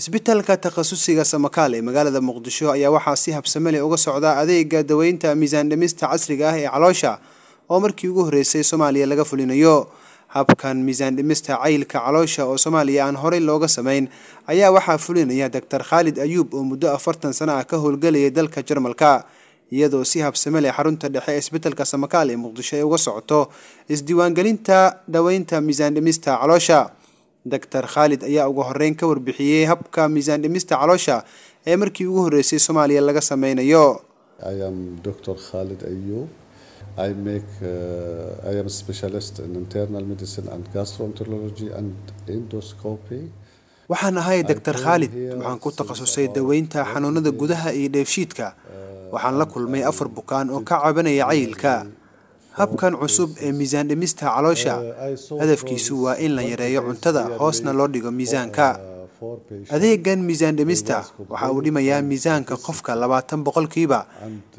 isbitaalka takhasusiga samakaal ee magaalada muqdisho ayaa waxaa si habsamele uga socdaa adeega daweynta miisaan dhimista casriga ah ee caloosha oo markii ugu horreysay soomaaliya laga fulinayo habkan miisaan dhimista caylka caloosha oo soomaaliya aan horey looga sameyn ayaa waxaa fulinaya doktar khaalid ayuub oo muddo afartan sano ah ka howlgelayay dalka jarmalka iyadoo si habsamele xarunta dhexe ee isbitaalka samakaal ee muqdisho ay uga socoto isdiiwaangelinta dhaweynta miisaan dhimista caloosha doctor khaalid ayaa ugu horeyn ka warbixiyey habka miisaan dhimista caloosha ee markii ugu horreysay soomaaliya laga sameynayo uh, Waxaan ahay Dr. Khalid, waxaan ku takhasusay daweynta xanuunada gudaha iyo dheefshiidka. Uh, waxaan la kulmay afar bukaan oo ka cabanaya cayilka habkan cusub ee miisaan dhimista caloosha uh, hadafkiisu waa in la yareeyo cuntada hoosna loo dhigo miisaanka uh, adeegan miisaan dhimista waxa uu dhimayaa miisaanka qofka labaatan boqolkiiba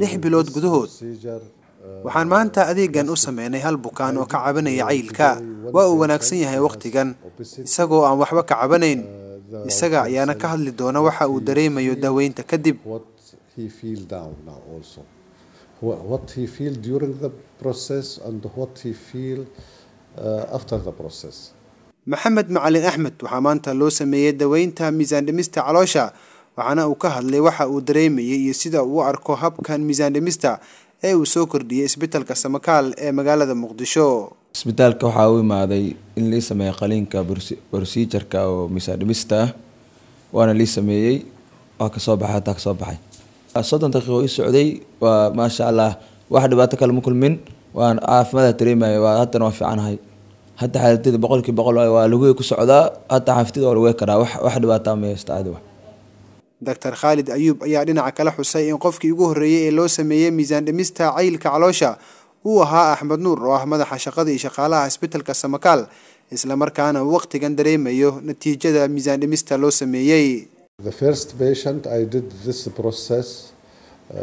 lix bilood gudahood uh, waxaan maanta adeegan u sameynay hal bukaan oo ka cabanaya cayilka waa uu wanaagsan yahay wakhtigan isagoo aan waxba ka cabanayn isaga ayaana ka hadli doona waxa uu dareemayo daaweynta kadib what he feel during the process and what he feel uh, after the process maxamed macalin axmed waxaa maanta loo sameeyey daweynta miisaan dhimista caloosha waxaana uu ka hadlay waxa uu dareemayay iyo sida uu arko habkan miisaan dhimista ee uu soo kordhiyey isbitaalka samakaal ee magaalada muqdisho isbitaalka waxaa u imaaday in lii sameeya qaliinka brosiijarka oo miisaan dhimista waana lii sameeyey waa kasoo baxay hataa kasoo baxay soddon daqiiqo i socday waa maasha allah wax dhibaato kale ma kulmin waan caafimaada dareemaya waa haddana waa fiicanahay hadda xaaladada boqolkii boqol waa lagu ku socdaa hadda xaafidada waa lagu karaa wax dhibaataa ma haysta aadi doctor khaalid ayuub ayaa dhinaca kala xusay in qofkii ugu horreeyey ee loo sameeyey miisaan dhimista cayilka caloosha uu ahaa axmed nuur oo ah madaxa shaqada iyo shaqaalaha isbitalka samakaal isla markaana waqtigan dareemayo natiijada miisaan dhimista loo sameeyey The first patient, I did this process, uh,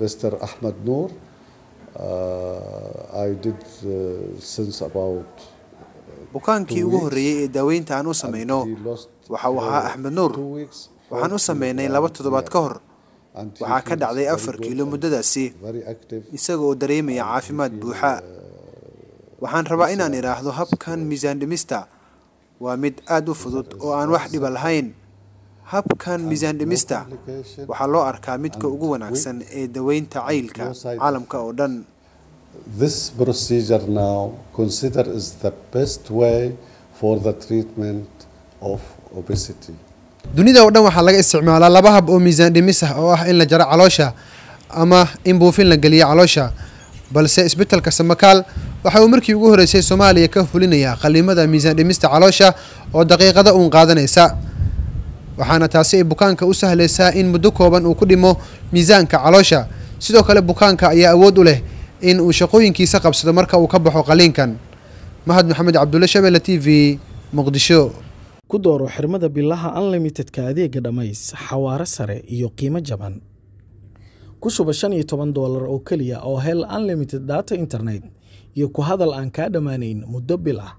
Mr. Ahmed Noor. Uh, I did uh, since about uh, bukaankii ugu horreeyey ee daaweynta aan u samayno waxa uu ahaa axmed nuur waxaan u sameynay laba toddobaad ka hor waxaa ka dhacday afar kiilo muddadaasi isaga oo dareemaya caafimaad buuxa uh, waxaan rabaa inaan idhaahdo habkan miisaandhimista waa mid aad u fudud oo aan wax dhiba lahayn habkan miisaan dhimista waxaa loo arkaa midka ugu wanaagsan ee daweynta caylka caalamka oo dhan dunida oo dhan waxaa laga isticmaalaa laba hab oo miisaan dhimis ah oo ah in la jaro caloosha ama in buufin la geliyo caloosha balse isbitalka samakaal waxa uu markii ugu horreysay soomaaliya ka fulinayaa qaliimada miisaan dhimista caloosha oo daqiiqada uun qaadanaysa waxaana taasi ay bukaanka u sahlaysaa in muddo kooban uu ku dhimo miisaanka caloosha sidoo kale bukaanka ayaa awood u leh in uu shaqooyinkiisa qabsado marka uu ka baxo qaliinkan mahad maxamed cabdulle shabeelle t v muqdisho ku dooro xirmada bilaha unlimitedka adeega dhammays xawaaro sare iyo qiimo jaban ku shuba shan iyo toban doolar oo keliya oo hel unlimited data internet iyo ku hadal aan kaa dhammaanayn muddo bil ah